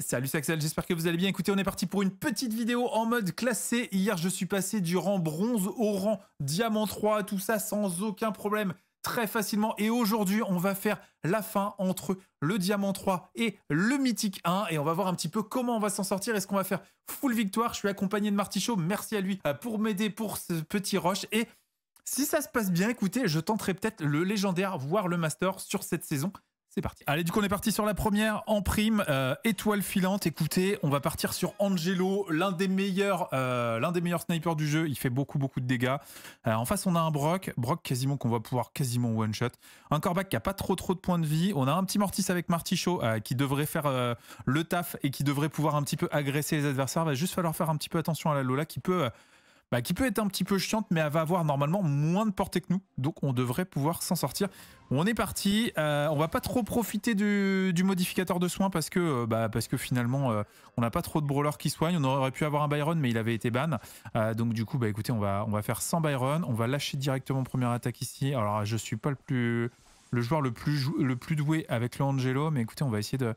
Salut saxel j'espère que vous allez bien. Écoutez, on est parti pour une petite vidéo en mode classé. Hier, je suis passé du rang bronze au rang diamant 3, tout ça sans aucun problème, très facilement. Et aujourd'hui, on va faire la fin entre le diamant 3 et le mythique 1 et on va voir un petit peu comment on va s'en sortir. Est-ce qu'on va faire full victoire Je suis accompagné de Martichaud, merci à lui euh, pour m'aider pour ce petit rush et si ça se passe bien, écoutez, je tenterai peut-être le légendaire, voire le master sur cette saison. C'est parti. Allez, du coup, on est parti sur la première en prime. Euh, étoile filante. Écoutez, on va partir sur Angelo, l'un des meilleurs, euh, l'un des meilleurs snipers du jeu. Il fait beaucoup, beaucoup de dégâts. Euh, en face, on a un Brock, Brock quasiment qu'on va pouvoir quasiment one shot. Un Corbac qui a pas trop, trop de points de vie. On a un petit Mortis avec Martichaud qui devrait faire le taf et qui devrait pouvoir un petit peu agresser les adversaires. va juste falloir faire un petit peu attention à la Lola qui peut bah, qui peut être un petit peu chiante, mais elle va avoir normalement moins de portée que nous. Donc on devrait pouvoir s'en sortir. On est parti. Euh, on va pas trop profiter du, modificateur de soins parce que, euh, bah, parce que finalement, euh, on n'a pas trop de brawlers qui soignent. On aurait pu avoir un Byron, mais il avait été ban. donc du coup, bah, écoutez, on va, on va faire sans Byron. On va lâcher directement première attaque ici. Alors je suis pas le plus le joueur le plus, le plus doué avec le mais écoutez, on va essayer de,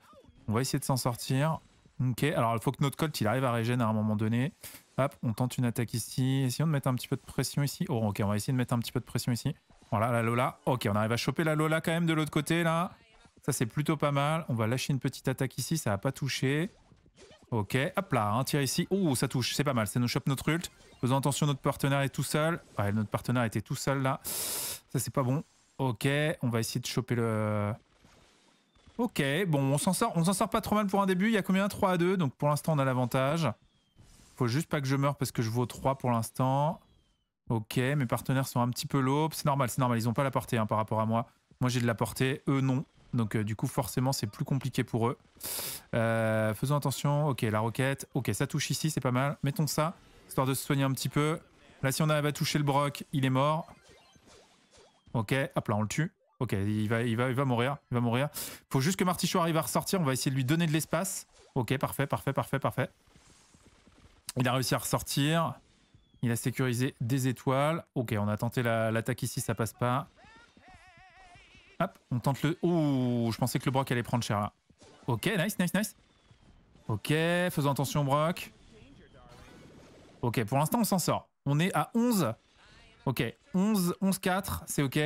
s'en sortir. Ok, alors il faut que notre Colt il arrive à régénérer à un moment donné. Hop, on tente une attaque ici. Essayons de mettre un petit peu de pression ici. Oh, ok, on va essayer de mettre un petit peu de pression ici. Voilà, la Lola. Ok, on arrive à choper la Lola quand même de l'autre côté, là. Ça, c'est plutôt pas mal. On va lâcher une petite attaque ici. Ça va pas toucher, Ok, hop là, un hein, tir ici. Oh, ça touche, c'est pas mal. Ça nous chope notre ult. Faisons attention, notre partenaire est tout seul. Ouais, notre partenaire était tout seul, là. Ça, c'est pas bon. Ok, on va essayer de choper le... Ok, bon, on s'en sort, on s'en sort pas trop mal pour un début. Il y a combien 3 à 2, donc pour l'instant, on a l'avantage. Faut juste pas que je meure parce que je vaux 3 pour l'instant. Ok, mes partenaires sont un petit peu low. C'est normal, c'est normal, ils ont pas la portée hein, par rapport à moi. Moi j'ai de la portée, eux non. Donc euh, du coup forcément c'est plus compliqué pour eux. Euh, faisons attention, ok la roquette, ok ça touche ici, c'est pas mal. Mettons ça, histoire de se soigner un petit peu. Là si on arrive à toucher le broc, il est mort. Ok, hop là on le tue. Ok, il va, il va, il va mourir, il va mourir. Faut juste que Martichou arrive à ressortir, on va essayer de lui donner de l'espace. Ok, parfait, parfait, parfait, parfait. Il a réussi à ressortir. Il a sécurisé des étoiles. Ok, on a tenté l'attaque ici, ça passe pas. Hop, on tente le... Ouh, je pensais que le Brock allait prendre cher là. Ok, nice, nice, nice. Ok, faisons attention Brock. Ok, pour l'instant on s'en sort. On est à 11. Ok, 11, 11, 4, c'est ok.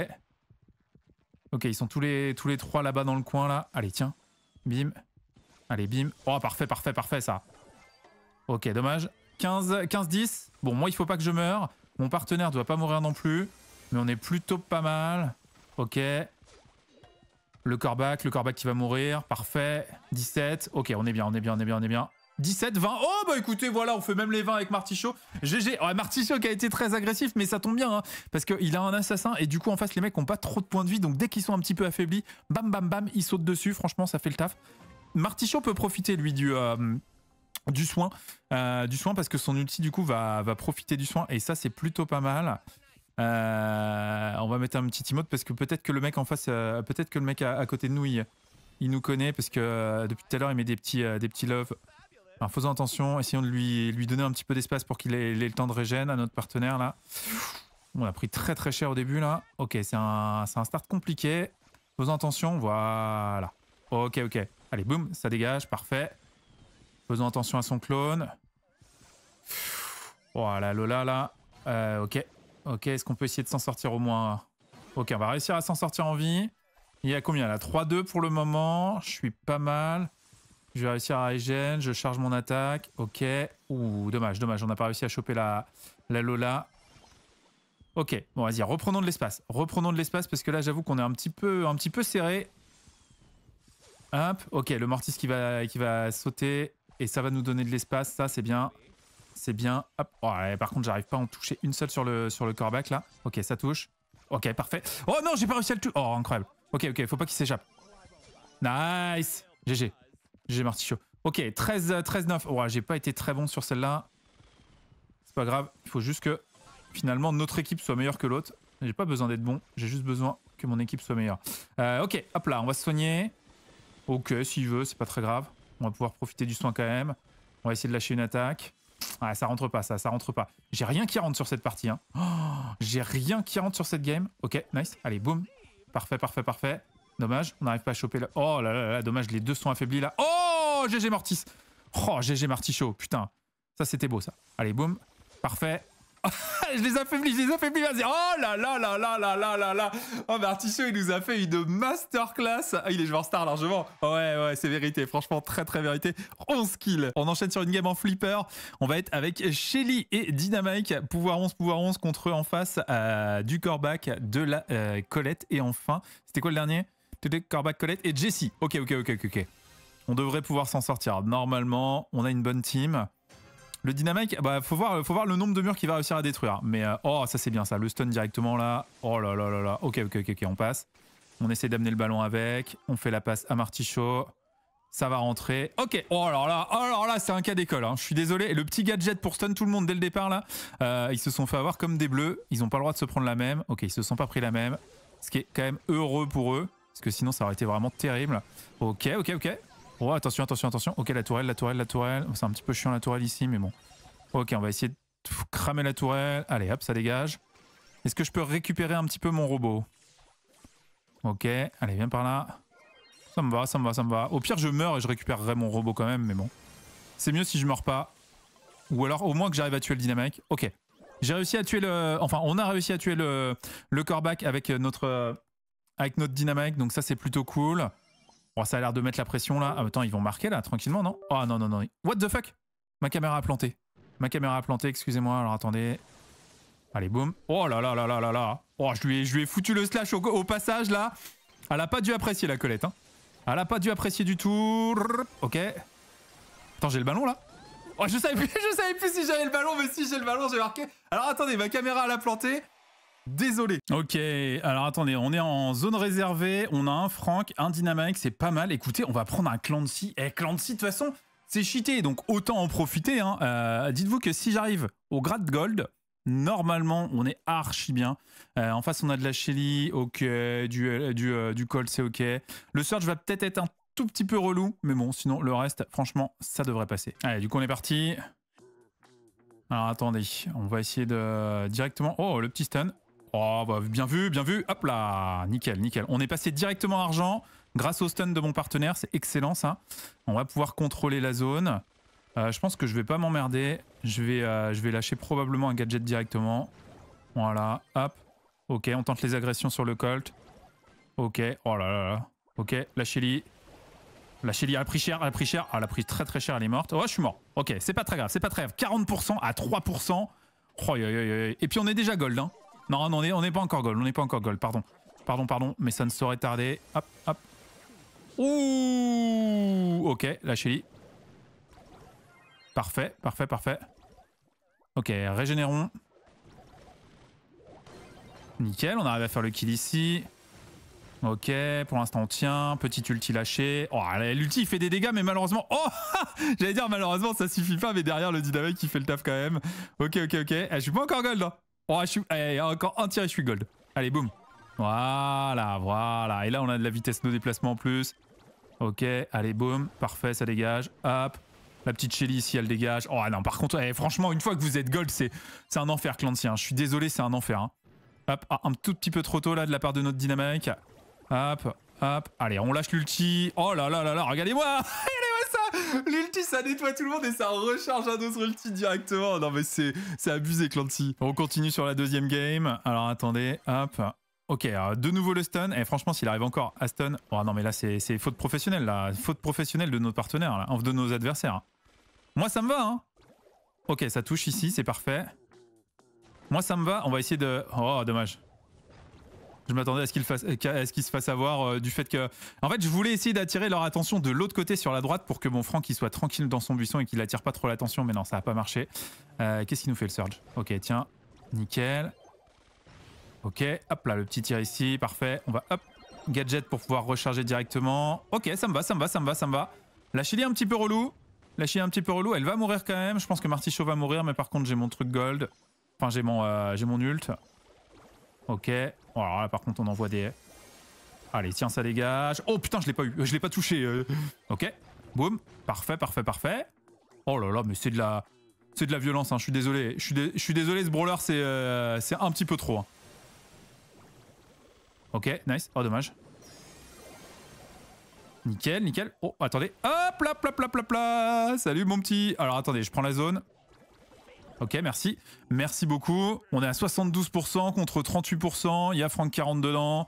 Ok, ils sont tous les, tous les trois là-bas dans le coin là. Allez, tiens. Bim. Allez, bim. Oh, parfait, parfait, parfait ça. Ok, dommage. 15-10. Bon, moi, il faut pas que je meure. Mon partenaire doit pas mourir non plus. Mais on est plutôt pas mal. Ok. Le corbac, le corbac qui va mourir. Parfait. 17. Ok, on est bien, on est bien, on est bien, on est bien. 17, 20. Oh, bah écoutez, voilà, on fait même les 20 avec Martichaud. GG. Ouais, Martichaud qui a été très agressif, mais ça tombe bien, hein, parce qu'il a un assassin, et du coup, en face, les mecs n'ont pas trop de points de vie, donc dès qu'ils sont un petit peu affaiblis, bam, bam, bam, ils sautent dessus. Franchement, ça fait le taf. Martichaud peut profiter, lui, du. Euh, du soin, euh, du soin parce que son ulti du coup va, profiter du soin et ça c'est plutôt pas mal. Euh, on va mettre un petit emote parce que peut-être que le mec en face, euh, peut-être que le mec à, côté de nous, il, nous connaît parce que depuis tout à l'heure il met des petits, des petits love. faisons attention, essayons de lui, lui donner un petit peu d'espace pour qu'il ait, le temps de régène à notre partenaire là. On a pris très très cher au début là. Ok, c'est un, un start compliqué. Faisons attention, voilà. Ok, ok. Allez, boum, ça dégage, parfait. Faisons attention à son clone. Voilà, oh Lola là. Euh, ok. Ok, est-ce qu'on peut essayer de s'en sortir au moins Ok, on va réussir à s'en sortir en vie. Il y a combien là 3-2 pour le moment. Je suis pas mal. Je vais réussir à régénérer. Je charge mon attaque. Ok. Ouh, dommage, dommage. On n'a pas réussi à choper la, la Lola. Ok, bon vas-y, reprenons de l'espace. Reprenons de l'espace parce que là j'avoue qu'on est un petit peu, un petit peu serré. Hop, ok, le mortis qui va, qui va sauter. Et ça va nous donner de l'espace, ça c'est bien. C'est bien. Oh, par contre, j'arrive pas à en toucher une seule sur le, sur le là. Ok, ça touche. Ok, parfait. Oh non, j'ai pas réussi à le toucher. Oh, incroyable. Ok, ok, faut pas qu'il s'échappe. Nice. GG. GG Martichaud. Ok, 13-9. Euh, ouais, j'ai pas été très bon sur celle-là. C'est pas grave. Il faut juste que finalement notre équipe soit meilleure que l'autre. J'ai pas besoin d'être bon. J'ai juste besoin que mon équipe soit meilleure. Euh, ok, hop là, on va se soigner. Ok, s'il veut, c'est pas très grave. On va pouvoir profiter du soin quand même. On va essayer de lâcher une attaque. Ah, ça rentre pas, ça, ça rentre pas. J'ai rien qui rentre sur cette partie. Hein. Oh, j'ai rien qui rentre sur cette game. Ok, nice. Allez, boum. Parfait, parfait, parfait. Dommage, on n'arrive pas à choper le... Oh là là là, dommage, les deux sont affaiblis là. Oh, GG Mortis. Oh, GG Martichaud, putain. Ça, c'était beau, ça. Allez, boum. Parfait. je les affaiblis, je les affaiblis. Vas-y. Oh là là là là là là là là. Oh, Artichaut, il nous a fait une masterclass. Ah, il est joueur star largement. Ouais, ouais, c'est vérité. Franchement, très très vérité. 11 kills. On enchaîne sur une game en flipper. On va être avec Shelly et Dynamite. Pouvoir 11, pouvoir 11 contre eux en face euh, du corbac de la euh, Colette. Et enfin, c'était quoi le dernier Corbac, Colette et Jessie. Ok, ok, ok, ok. On devrait pouvoir s'en sortir. Normalement, on a une bonne team. Le dynamic, bah, faut voir, faut voir le nombre de murs qu'il va réussir à détruire. Mais euh, oh, ça c'est bien ça. Le stun directement là. Oh là là là là. Ok, ok, ok, ok, on passe. On essaie d'amener le ballon avec. On fait la passe à Martichaud. Ça va rentrer. Ok. Oh alors là, oh alors là, c'est un cas d'école. Hein. Je suis désolé. Et le petit gadget pour stun tout le monde dès le départ là. Euh, ils se sont fait avoir comme des bleus. Ils n'ont pas le droit de se prendre la même. Ok, ils se sont pas pris la même. Ce qui est quand même heureux pour eux. Parce que sinon ça aurait été vraiment terrible. Ok, ok, ok. Oh, attention, attention, attention. Ok, la tourelle, la tourelle, la tourelle. C'est un petit peu chiant la tourelle ici, mais bon. Ok, on va essayer de cramer la tourelle. Allez, hop, ça dégage. Est-ce que je peux récupérer un petit peu mon robot Ok, allez, viens par là. Ça me va, ça me va, ça me va. Au pire, je meurs et je récupérerai mon robot quand même, mais bon. C'est mieux si je meurs pas. Ou alors, au moins que j'arrive à tuer le dynamique. Ok. J'ai réussi à tuer le... Enfin, on a réussi à tuer le, le corbac avec notre, euh, avec notre dynamique, donc ça, c'est plutôt cool. Bon, oh, ça a l'air de mettre la pression là. Ah, attends, ils vont marquer là, tranquillement, non Oh non, non, non. What the fuck Ma caméra a planté. Ma caméra a planté, excusez-moi. Alors attendez. Allez, boum. Oh là là là là là là. Oh, je lui ai, je foutu le slash au, passage là. Elle a pas dû apprécier la Colette. Hein. Elle a pas dû apprécier du tout. Ok. Attends, j'ai le ballon là Oh, je savais plus, je savais plus si j'avais le ballon, mais si j'ai le ballon, j'ai marqué. Alors attendez, ma caméra a planté. Désolé. Ok, alors attendez, on est en zone réservée, on a un Franck un Dynamite, c'est pas mal. Écoutez, on va prendre un Clancy. Eh, Clancy, de toute façon, c'est cheaté, donc autant en profiter. Hein. Euh, dites-vous que si j'arrive au grade gold, normalement, on est archi bien. Euh, en face, on a de la Shelly, ok, du, euh, du, c'est ok. Le Surge va peut-être être un tout petit peu relou, mais bon, sinon, le reste, franchement, ça devrait passer. Allez, du coup, on est parti. Alors, attendez, on va essayer de directement... Oh, le petit stun Oh, bah, bien vu, bien vu. Hop là, nickel, nickel. On est passé directement argent grâce au stun de mon partenaire. C'est excellent ça. On va pouvoir contrôler la zone. Euh, je pense que je vais pas m'emmerder. Je, vais, euh, je vais lâcher probablement un gadget directement. Voilà, hop. Ok, on tente les agressions sur le Colt. Ok, oh là là là. Ok, la Shelly. La Shelly, a pris cher, elle a pris cher. Ah, elle a pris très très cher, elle est morte. Oh, je suis mort. Ok, c'est pas très grave, c'est pas très grave. 40% à 3%. et puis on est déjà gold, hein. Non, on n'est pas encore gold, on n'est pas encore gold, pardon. Pardon, pardon, mais ça ne saurait tarder. Hop, hop. Ouh Ok, la Shelly. Parfait, parfait, parfait. Ok, régénérons. Nickel, on arrive à faire le kill ici. Ok, pour l'instant on tient. Petit ulti lâché. Oh, l'ulti il fait des dégâts, mais malheureusement. Oh J'allais dire malheureusement ça suffit pas, mais derrière le dynamite, qui fait le taf quand même. Ok, ok, ok. Ah, je suis pas encore gold. Oh, je suis... a eh, encore un tir et je suis gold. Allez, boum. Voilà, voilà. Et là, on a de la vitesse de déplacement en plus. Ok, allez, boum. Parfait, ça dégage. Hop. La petite Shelly ici, elle dégage. Oh ah non, par contre, eh, franchement, une fois que vous êtes gold, c'est un enfer, Clancy. Hein. Je suis désolé, c'est un enfer. Hein. Hop, ah, un tout petit peu trop tôt, là, de la part de notre dynamique. Hop, hop. Allez, on lâche l'ulti. Oh là là là là, regardez-moi L'ulti, ça nettoie tout le monde et ça recharge un autre ulti directement. Non, mais c'est abusé, Clancy. On continue sur la deuxième game. Alors, attendez, hop. Ok, de nouveau le stun. Et franchement, s'il arrive encore à stun... Oh non, mais là, c'est faute professionnelle, là. Faute professionnelle de notre partenaire, là. de nos adversaires. Moi, ça me va, hein. Ok, ça touche ici, c'est parfait. Moi, ça me va. On va essayer de... Oh, dommage. Je m'attendais à ce qu'ils euh, se fasse avoir euh, du fait que. En fait, je voulais essayer d'attirer leur attention de l'autre côté sur la droite pour que mon Franck il soit tranquille dans son buisson et qu'il attire pas trop l'attention, mais non, ça a pas marché. Euh, qu'est-ce qu'il nous fait le surge Ok, tiens, nickel. Ok, hop là, le petit tir ici, parfait. On va hop, gadget pour pouvoir recharger directement. Ok, ça me va, ça me va, ça me va, ça me va. La Chili un petit peu relou. La Chili un petit peu relou. Elle va mourir quand même. Je pense que Martichaud va mourir, mais par contre, j'ai mon truc gold. Enfin, j'ai mon, j'ai mon ult. Ok. Oh, là, par contre, on envoie des... Allez, tiens, ça dégage. Oh putain, je l'ai pas eu. Je l'ai pas touché. Euh. Ok. Boum. Parfait, parfait, parfait. Oh là là, mais c'est de la... C'est de la violence, hein. je suis désolé. Je suis, désolé, ce brawler, c'est euh, c'est un petit peu trop. Hein. Ok, nice. Oh, dommage. Nickel, nickel. Oh, attendez. Hop, là, là, là, là, là. Salut, mon petit. Alors, attendez, je prends la zone. Ok, merci. Merci beaucoup. On est à 72% contre 38%. Il y a Franck 40 dedans.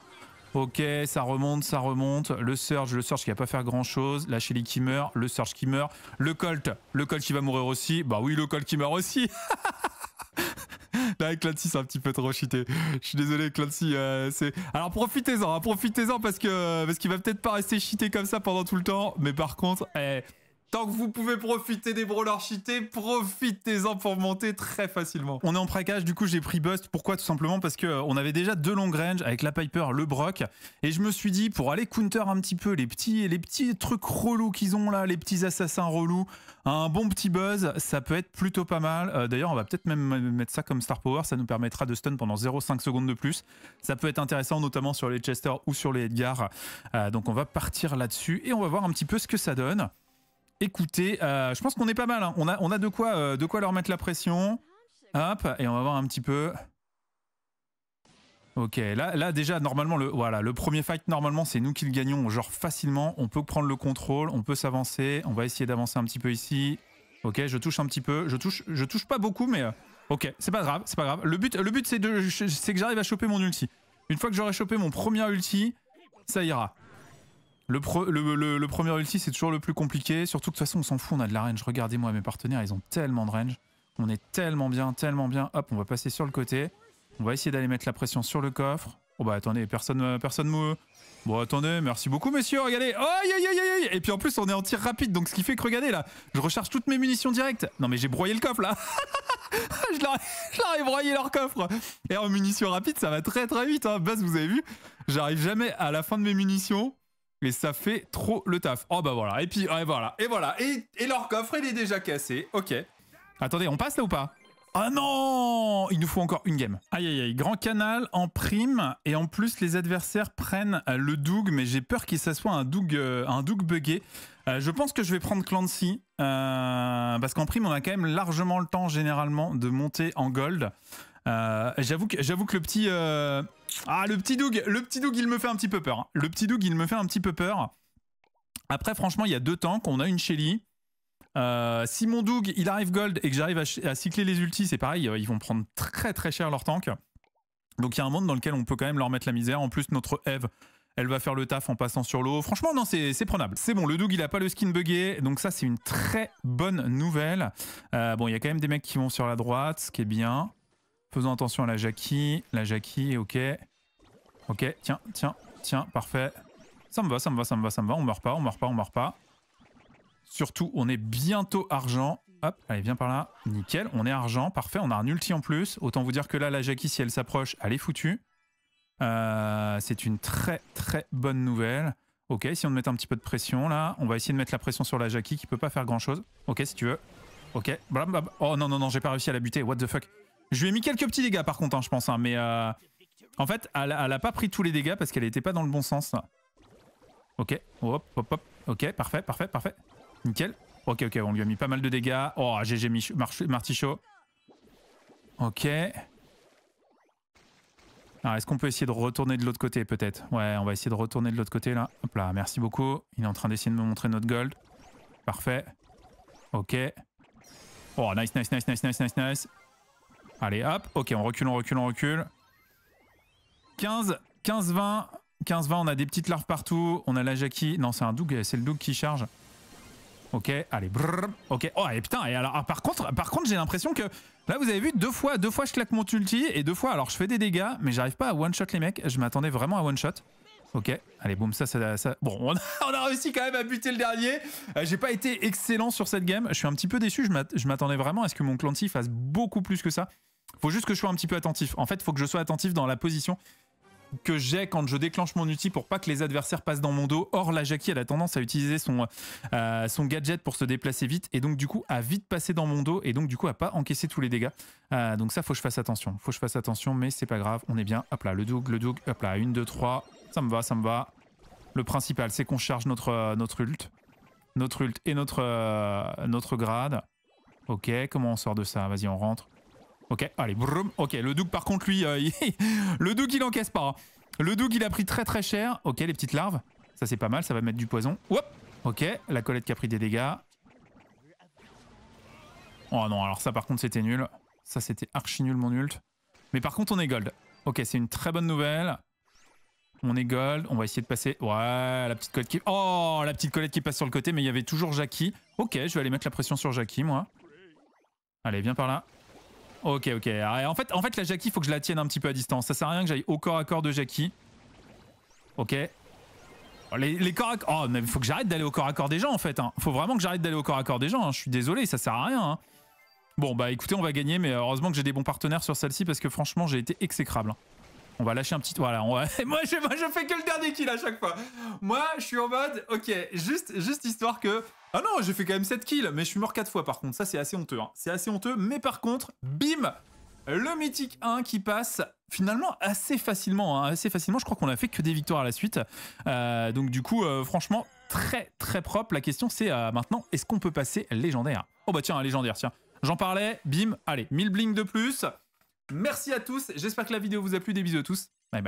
Ok, ça remonte, ça remonte. Le Surge, le Surge qui va pas faire grand chose. La Shelly qui meurt, le Surge qui meurt. Le Colt, le Colt qui va mourir aussi. Bah oui, le Colt qui meurt aussi. Là, avec Clancy, c'est un petit peu trop cheaté. Je suis désolé, Clancy. Euh, c'est... Alors, profitez-en, hein, profitez-en parce, que, parce qu'il va peut-être pas rester cheaté comme ça pendant tout le temps. Mais par contre, eh, Tant que vous pouvez profiter des brawlers cheatés, profitez-en pour monter très facilement. On est en pracage, du coup j'ai pris Bust. Pourquoi Tout simplement parce qu'on euh, avait déjà deux long range avec la Piper, le Brock. Et je me suis dit, pour aller counter un petit peu les petits, les petits trucs relous qu'ils ont là, les petits assassins relous, un bon petit buzz, ça peut être plutôt pas mal. Euh, d'ailleurs, on va peut-être même mettre ça comme Star Power, ça nous permettra de stun pendant 0,5 secondes de plus. Ça peut être intéressant, notamment sur les Chester ou sur les Edgar. Euh, donc on va partir là-dessus et on va voir un petit peu ce que ça donne. Écoutez, euh, je pense qu'on est pas mal. Hein. On, a, on a de quoi, euh, de quoi leur mettre la pression. Hop, et on va voir un petit peu. Ok, là, là déjà, normalement, le, voilà, le premier fight, normalement, c'est nous qui le gagnons, genre facilement. On peut prendre le contrôle, on peut s'avancer. On va essayer d'avancer un petit peu ici. Ok, je touche un petit peu. Je touche, je touche pas beaucoup, mais euh, ok, c'est pas grave, c'est pas grave. Le but, le but c'est que j'arrive à choper mon ulti. Une fois que j'aurai chopé mon premier ulti, ça ira. Le, premier ulti, c'est toujours le plus compliqué. Surtout que de toute façon, on s'en fout, on a de la range. Regardez-moi mes partenaires, ils ont tellement de range. On est tellement bien, tellement bien. Hop, on va passer sur le côté. On va essayer d'aller mettre la pression sur le coffre. Oh bah attendez, personne, euh, personne mou. Bon attendez, merci beaucoup messieurs, regardez. Aïe aïe aïe aïe aïe Et puis en plus, on est en tir rapide, donc ce qui fait que regardez là, je recharge toutes mes munitions directes. Non mais j'ai broyé le coffre là je, leur broyé leur coffre. Et en munitions rapides, ça va très très vite. Hein. Base, vous avez vu, j'arrive jamais à la fin de mes munitions mais ça fait trop le taf. Oh bah voilà, et puis voilà, et voilà, et, et, leur coffre il est déjà cassé, ok. Attendez, on passe là ou pas Ah oh non Il nous faut encore une game. Aïe aïe aïe, grand canal en prime, et en plus les adversaires prennent euh, le Doug, mais j'ai peur qu'il s'assoie un Doug, euh, un Doug buggé. Euh, je pense que je vais prendre Clancy, parce qu'en prime on a quand même largement le temps généralement de monter en gold. Euh, j'avoue que j'avoue que le petit euh, ah le petit Doug le petit Doug il me fait un petit peu peur. Le petit Doug il me fait un petit peu peur. Après franchement il y a deux temps qu'on a une Shelly. Euh, si mon Doug il arrive gold et que j'arrive à, cycler les ultis c'est pareil ils vont prendre très très cher leur tank. Donc il y a un monde dans lequel on peut quand même leur mettre la misère. En plus notre Eve elle va faire le taf en passant sur l'eau. Franchement, non, c'est prenable. C'est bon, le Doug, il a pas le skin buggé, donc ça, c'est une très bonne nouvelle. bon, il y a quand même des mecs qui vont sur la droite, ce qui est bien. Faisons attention à la Jackie. La Jackie, ok. Ok, tiens, tiens, tiens, parfait. Ça me va, ça me va, ça me va, ça me va. On meurt pas, on meurt pas, on meurt pas. Surtout, on est bientôt argent. Hop, allez, viens par là. Nickel, on est argent, parfait. On a un ulti en plus. Autant vous dire que là, la Jackie, si elle s'approche, elle est foutue. Euh, c'est une très, très bonne nouvelle. Ok, si on met un petit peu de pression, là, on va essayer de mettre la pression sur la Jackie qui peut pas faire grand-chose. Ok, si tu veux. Ok, blablabla. Oh non, non, non, j'ai pas réussi à la buter. What the fuck je lui ai mis quelques petits dégâts par contre, hein, je pense. Hein, mais euh, en fait, elle, a pas pris tous les dégâts parce qu'elle était pas dans le bon sens. Ok, hop, hop, hop. Ok, parfait, parfait, parfait. Nickel. Ok, ok, on lui a mis pas mal de dégâts. Oh, GG mis Martichaud. Ok. Alors, est-ce qu'on peut essayer de retourner de l'autre côté, peut-être Ouais, on va essayer de retourner de l'autre côté, là. Hop là, merci beaucoup. Il est en train d'essayer de me montrer notre gold. Parfait. Ok. Oh, nice, nice, nice, nice, nice, nice, nice. Allez, hop. Ok, on recule, on recule, on recule. 15, 15, 20. 15, 20, on a des petites larves partout. On a la Jackie. Non, c'est un Doug, c'est le Doug qui charge. Ok, allez, brrr, ok. Oh, et putain, alors, ah, par contre, par contre j'ai l'impression que, là, vous avez vu, deux fois, deux fois, je claque mon ulti, et deux fois, alors, je fais des dégâts, mais j'arrive pas à one-shot les mecs, je m'attendais vraiment à one-shot. Ok, allez, boum, ça, ça, Bon, on a, réussi quand même à buter le dernier. Euh, j'ai pas été excellent sur cette game, je suis un petit peu déçu, je m'attendais vraiment à ce que mon Clancy fasse beaucoup plus que ça. Faut juste que je sois un petit peu attentif. En fait, faut que je sois attentif dans la position que j'ai quand je déclenche mon outil pour pas que les adversaires passent dans mon dos. Or, la Jackie, elle a tendance à utiliser son, euh, gadget pour se déplacer vite et donc du coup à vite passer dans mon dos et donc du coup à pas encaisser tous les dégâts. Euh, donc ça, faut que je fasse attention. Faut que je fasse attention, mais c'est pas grave. On est bien. Hop là, le doug, le doug, hop là, 1, 2, 3. Ça me va, ça me va. Le principal, c'est qu'on charge notre, euh, notre ult. Notre ult et notre, notre grade. Ok, comment on sort de ça Vas-y, on rentre. Ok, allez, brum. Ok, le Doug, par contre, lui, euh, le Doug, il encaisse pas. Hein. Le Doug, il a pris très très cher. Ok, les petites larves. Ça, c'est pas mal, ça va mettre du poison. Hop Ok, la Colette qui a pris des dégâts. Oh non, alors ça, par contre, c'était nul. Ça, c'était archi nul, mon ult. Mais par contre, on est gold. Ok, c'est une très bonne nouvelle. On est gold. On va essayer de passer. Ouais, la petite colette qui. Oh, la petite colette qui passe sur le côté, mais il y avait toujours Jackie. Ok, je vais aller mettre la pression sur Jackie, moi. Allez, viens par là. Ok, ok. Ah, en fait, en fait la Jackie, faut que je la tienne un petit peu à distance. Ça sert à rien que j'aille au corps à corps de Jackie. Ok. Les, corps à corps... Oh, mais faut que j'arrête d'aller au corps à corps des gens, en fait. Hein. Faut vraiment que j'arrête d'aller au corps à corps des gens. Hein. Je suis désolé, ça sert à rien. Hein. Bon, bah écoutez, on va gagner, mais heureusement que j'ai des bons partenaires sur celle-ci parce que franchement, j'ai été exécrable. On va lâcher un petit... Voilà, on moi, je, fais que le dernier kill à chaque fois. Moi, je suis en mode... Ok, juste, juste histoire que... Ah non, j'ai fait quand même 7 kills, mais je suis mort 4 fois par contre. Ça, c'est assez honteux. Hein. C'est assez honteux, mais par contre, bim Le mythique 1 qui passe finalement assez facilement. Hein. assez facilement, je crois qu'on a fait que des victoires à la suite. Euh, donc du coup, euh, franchement, très très propre. La question, c'est euh, maintenant, est-ce qu'on peut passer légendaire Oh bah tiens, légendaire, tiens. J'en parlais, bim, allez, 1000 bling de plus. Merci à tous, j'espère que la vidéo vous a plu, des bisous à tous. Bye bye.